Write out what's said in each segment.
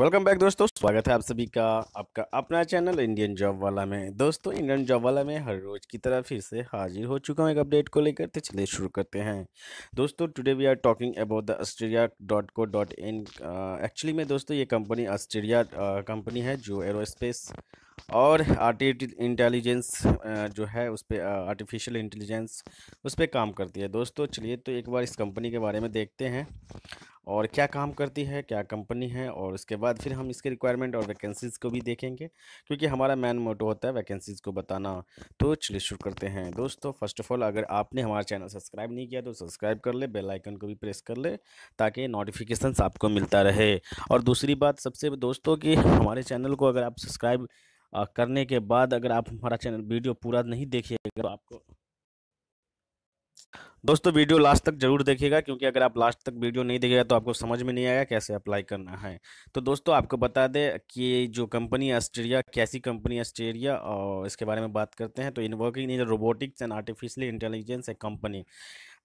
Welcome back दोस्तों स्वागत है आप सभी का आपका अपना चैनल इंडियन जॉब वाला में दोस्तों इंडियन जॉब वाला में हर रोज़ की तरह फिर से हाजिर हो चुका हूँ एक अपडेट को लेकर तो चलिए शुरू करते हैं दोस्तों today we are talking about the Australia dot co dot in actually में दोस्तों ये कंपनी ऑस्ट्रेलिया कंपनी है जो एरोस्पेस और आर्टिफिशियल इंटेलिजेंस uh, जो है उस पर आर्टिफिशियल इंटेलिजेंस उस पर काम करती है दोस्तों चलिए तो एक बार इस कंपनी के बारे में देखते हैं और क्या काम करती है क्या कंपनी है और उसके बाद फिर हम इसके रिक्वायरमेंट और वैकेंसीज़ को भी देखेंगे क्योंकि हमारा मेन मोटो होता है वैकेंसीज़ को बताना तो चलिए शुरू करते हैं दोस्तों फर्स्ट ऑफ ऑल अगर आपने हमारा चैनल सब्सक्राइब नहीं किया तो सब्सक्राइब कर ले बेल आइकन को भी प्रेस कर ले ताकि नोटिफिकेशन आपको मिलता रहे और दूसरी बात सबसे दोस्तों की हमारे चैनल को अगर आप सब्सक्राइब करने के बाद अगर आप हमारा चैनल वीडियो पूरा नहीं देखिएगा तो आपको दोस्तों वीडियो लास्ट तक जरूर देखिएगा क्योंकि अगर आप लास्ट तक वीडियो नहीं देखेगा तो आपको समझ में नहीं आएगा कैसे अप्लाई करना है तो दोस्तों आपको बता दें कि जो कंपनी ऑस्ट्रेलिया कैसी कंपनी ऑस्ट्रेलिया और इसके बारे में बात करते हैं तो in working in robotics and artificial intelligence a company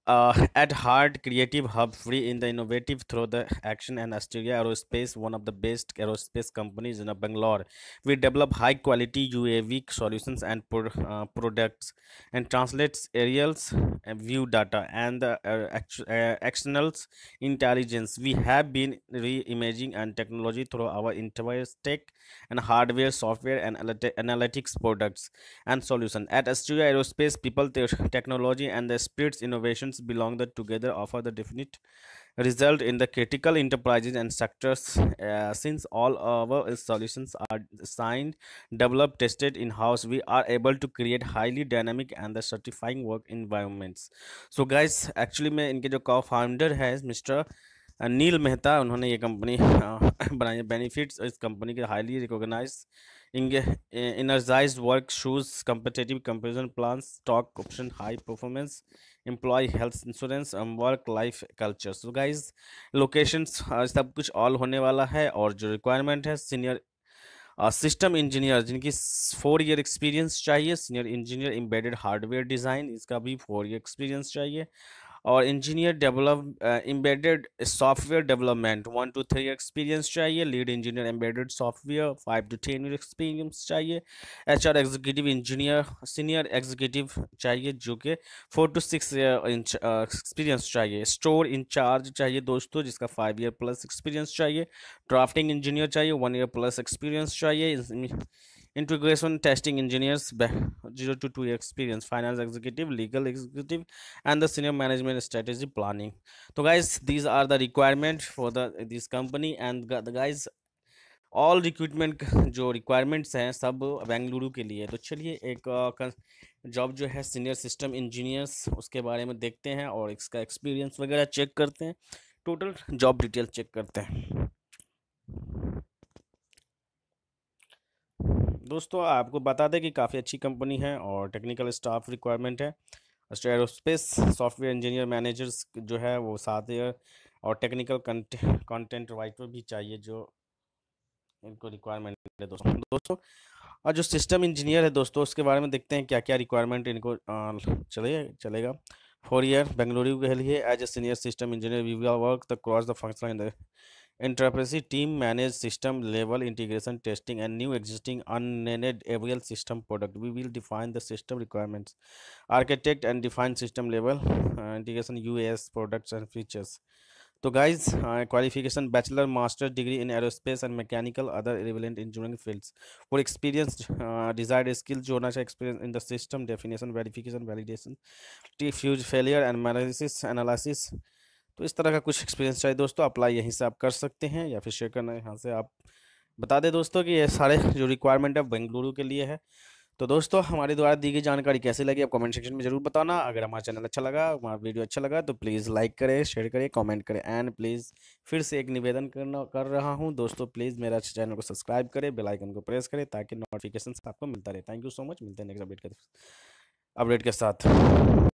Uh, at heart, Creative Hub free in the innovative through the action and Asteria Aerospace, one of the best aerospace companies in uh, Bangalore. We develop high quality UAV solutions and pro uh, products and translates aerials and uh, view data and the uh, uh intelligence. We have been reimagining and technology through our entire tech and hardware, software, and analytics products and solutions. At Asteria Aerospace, people, technology, and the spirits innovations belong that together offer the definite result in the critical enterprises and sectors uh, since all our solutions are designed developed tested in house we are able to create highly dynamic and the certifying work environments so guys actually में इनके जो co founder Mr. Mister Neel Mehta उन्होंने ये company uh, बनाई benefits इस कंपनी के highly recognized Eh, energized work shoes competitive comparison plans stock option high performance employee health insurance work life culture so guys location सब कुछ ऑल होने वाला है और जो रिक्वायरमेंट है सीनियर सिस्टम इंजीनियर जिनकी फोर ईयर एक्सपीरियंस चाहिए senior engineer embedded hardware design इसका भी फोर ईयर एक्सपीरियंस चाहिए और engineer develop embedded software development one two three experience चाहिए lead engineer embedded software five to ten year experience चाहिए H R executive engineer senior executive चाहिए जो कि four to six year experience चाहिए store incharge चाहिए दोस्तों जिसका five year plus experience चाहिए ड्राफ्टिंग इंजीनियर चाहिए वन ईयर प्लस एक्सपीरियंस चाहिए integration testing engineers 0 to 2 experience finance executive legal executive and the senior management strategy planning so guys these are the requirement for the this company and the guys all recruitment जो requirements हैं सब बेंगलुरु के लिए तो चलिए एक job जो है सीनियर सिस्टम इंजीनियर्स उसके बारे में देखते हैं और इसका एक्सपीरियंस वगैरह चेक करते हैं टोटल जॉब डिटेल चेक करते हैं दोस्तों आपको बता दें कि काफ़ी अच्छी कंपनी है और टेक्निकल स्टाफ रिक्वायरमेंट है एरोस्पेस सॉफ्टवेयर इंजीनियर मैनेजर्स जो है वो साथ और टेक्निकल कंटेंट राइटर भी चाहिए जो इनको रिक्वायरमेंट है दोस्तों दोस्तों और जो सिस्टम इंजीनियर है दोस्तों उसके बारे में देखते हैं क्या क्या रिक्वायरमेंट इनको चले चलेगा फोर ईयर बेंगलुरु के लिए as a senior system engineer we are work the cross the the enterprise team managed system level integration testing and new existing unnamed avl system product we will define the system requirements architect and define system level uh, integration us products and features so guys uh, qualification bachelor master degree in aerospace and mechanical other relevant engineering fields for experienced uh, desired skills journal experience in the system definition verification validation T-fuse failure and analysis analysis तो इस तरह का कुछ experience चाहिए दोस्तों apply यहीं से आप कर सकते हैं या फिर शेयर करना यहाँ से आप बता दें दोस्तों कि ये सारे जो रिक्वायरमेंट है बेंगलुरु के लिए है तो दोस्तों हमारे द्वारा दी गई जानकारी कैसे लगी आप कमेंट सेक्शन में जरूर बताना अगर हमारा चैनल अच्छा लगा हमारा वीडियो अच्छा लगा तो प्लीज़ लाइक करें शेयर करें कमेंट करें एंड प्लीज़ फिर से एक निवेदन करना कर रहा हूं दोस्तों प्लीज़ मेरा चैनल अच्छा को सब्सक्राइब करें बेल आइकन को प्रेस करें ताकि नोटिफिकेशन आपको मिलता रहे थैंक यू सो मच मिलते हैं नेक्स्ट अपडेट के अपडेट के साथ